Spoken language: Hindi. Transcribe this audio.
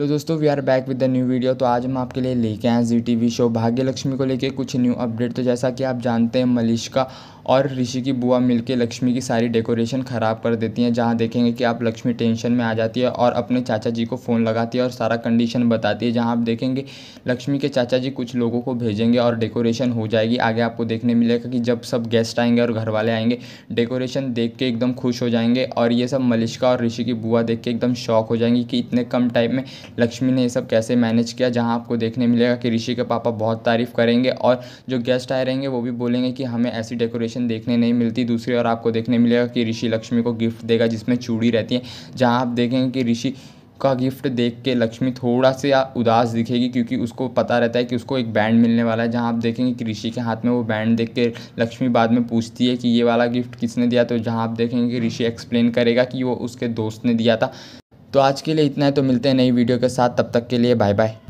तो दोस्तों we are back with the new video तो आज हम आपके लिए लेके आए जी वी शो भाग्य लक्ष्मी को लेके कुछ न्यू अपडेट तो जैसा कि आप जानते हैं मलिश का और ऋषि की बुआ मिलके लक्ष्मी की सारी डेकोरेशन ख़राब कर देती हैं जहाँ देखेंगे कि आप लक्ष्मी टेंशन में आ जाती है और अपने चाचा जी को फ़ोन लगाती है और सारा कंडीशन बताती है जहाँ आप देखेंगे लक्ष्मी के चाचा जी कुछ लोगों को भेजेंगे और डेकोरेशन हो जाएगी आगे आपको देखने मिलेगा कि जब सब गेस्ट आएंगे और घर वाले आएंगे डेकोरेशन देख के एकदम खुश हो जाएंगे और ये सब मलिश्का और ऋषि की बुआ देख के एकदम शौक हो जाएंगी कि इतने कम टाइम में लक्ष्मी ने ये सब कैसे मैनेज किया जहाँ आपको देखने मिलेगा कि ऋषि के पापा बहुत तारीफ़ करेंगे और जो गेस्ट आए रहेंगे वो भी बोलेंगे कि हमें ऐसी डेकोरेशन कंडीशन देखने नहीं मिलती दूसरी ओर आपको देखने मिलेगा कि ऋषि लक्ष्मी को गिफ्ट देगा जिसमें चूड़ी रहती है जहाँ आप देखेंगे कि ऋषि का गिफ्ट देख के लक्ष्मी थोड़ा सा उदास दिखेगी क्योंकि उसको पता रहता है कि उसको एक बैंड मिलने वाला है जहां आप देखेंगे कि ऋषि के हाथ में वो बैंड देख के लक्ष्मी बाद में पूछती है कि ये वाला गिफ्ट किसने दिया तो जहाँ आप देखेंगे कि ऋषि एक्सप्लेन करेगा कि वो उसके दोस्त ने दिया था तो आज के लिए इतना है तो मिलते हैं नई वीडियो के साथ तब तक के लिए बाय बाय